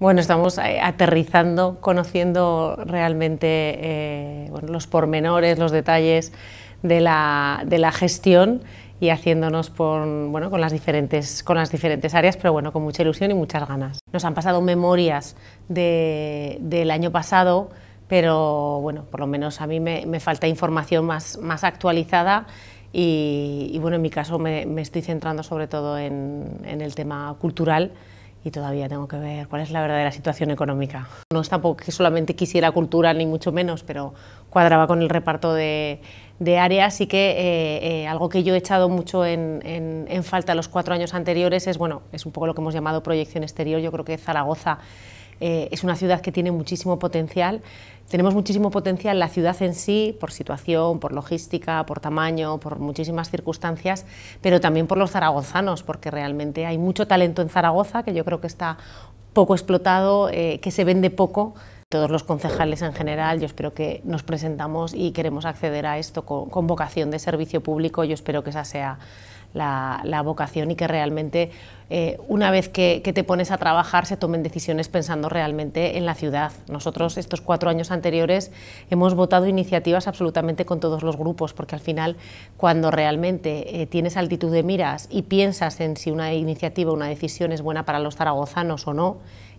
Bueno, estamos eh, aterrizando, conociendo realmente eh, los pormenores, los detalles de la, gestión y haciéndonos con, las diferentes, áreas, pero bueno, con mucha ilusión y muchas ganas. Nos han pasado memorias del año pasado, pero bueno, por lo menos a mí me, falta información más, actualizada y, bueno, en mi caso me, estoy centrando sobre todo en el tema cultural y todavía tengo que ver cuál es la verdadera situación económica. No es tampoco que solamente quisiera cultura, ni mucho menos, pero cuadraba con el reparto de, áreas y que eh, eh, algo que yo he echado mucho en, en falta los cuatro años anteriores es, bueno, es un poco lo que hemos llamado proyección exterior, yo creo que Zaragoza eh, es una ciudad que tiene muchísimo potencial. Tenemos muchísimo potencial la ciudad en sí, por situación, por logística, por tamaño, por muchísimas circunstancias, pero también por los zaragozanos, porque realmente hay mucho talento en Zaragoza, que yo creo que está poco explotado, eh, que se vende poco. Todos los concejales en general, yo espero que nos presentamos y queremos acceder a esto con, vocación de servicio público. Yo espero que esa sea la vocación y que realmente eh, una vez que, te pones a trabajar se tomen decisiones pensando realmente en la ciudad. Nosotros estos cuatro años anteriores hemos votado iniciativas absolutamente con todos los grupos, porque al final cuando realmente eh, tienes altitud de miras y piensas en si una iniciativa, una decisión es buena para los zaragozanos o no,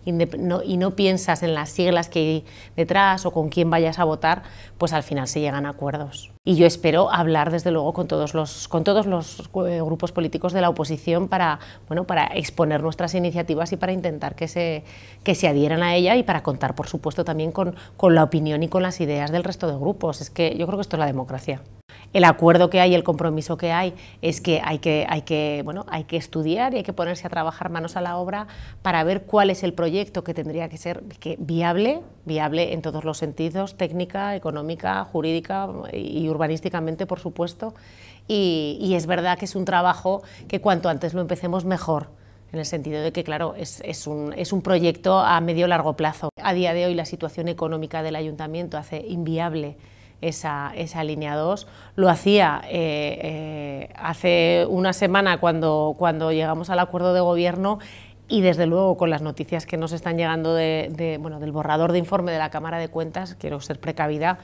y no, piensas en las siglas que hay detrás o con quién vayas a votar, pues al final se llegan a acuerdos. Y yo espero hablar desde luego con todos los, con todos los eh, grupos políticos de la oposición para, bueno, para para exponer nuestras iniciativas y para intentar que se, se adhieran a ella y para contar, por supuesto, también con, con la opinión y con las ideas del resto de grupos. Es que yo creo que esto es la democracia el acuerdo que hay, el compromiso que hay, es que hay que, hay que, bueno, hay que estudiar y hay que ponerse a trabajar manos a la obra para ver cuál es el proyecto que tendría que ser viable, viable en todos los sentidos, técnica, económica, jurídica y urbanísticamente, por supuesto, y, es verdad que es un trabajo que cuanto antes lo empecemos mejor, en el sentido de que, claro, es, un, proyecto a medio largo plazo. A día de hoy la situación económica del ayuntamiento hace inviable esa, esa, línea 2. Lo hacía eh, eh, hace una semana cuando, cuando llegamos al acuerdo de gobierno y desde luego con las noticias que nos están llegando de, de, del borrador de informe de la Cámara de Cuentas, quiero ser precavida,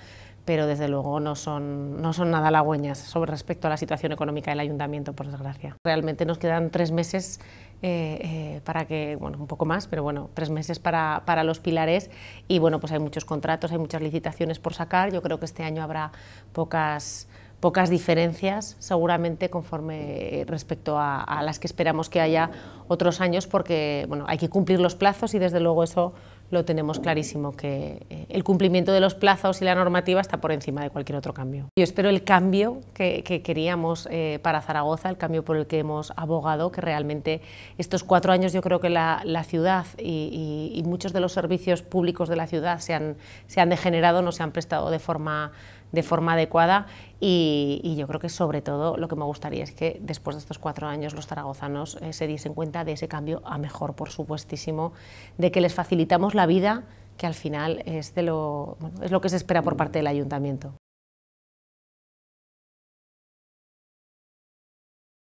pero desde luego no son, no son nada halagüeñas sobre respecto a la situación económica del ayuntamiento, por desgracia. Realmente nos quedan tres meses eh, eh, para que, bueno, un poco más, pero bueno, tres meses para, los pilares y bueno, pues hay muchos contratos, hay muchas licitaciones por sacar. Yo creo que este año habrá pocas pocas diferencias seguramente conforme eh, respecto a, a las que esperamos que haya otros años porque bueno hay que cumplir los plazos y desde luego eso lo tenemos clarísimo, que eh, el cumplimiento de los plazos y la normativa está por encima de cualquier otro cambio. Yo espero el cambio que, queríamos eh, para Zaragoza, el cambio por el que hemos abogado, que realmente estos cuatro años yo creo que la, ciudad y, muchos de los servicios públicos de la ciudad se han, se han degenerado, no se han prestado de forma de forma adecuada y, yo creo que sobre todo lo que me gustaría es que después de estos cuatro años los zaragozanos eh, se diesen cuenta de ese cambio a mejor, por supuestísimo, de que les facilitamos la la vida, que al final es, lo, es lo que se espera por parte del ayuntamiento.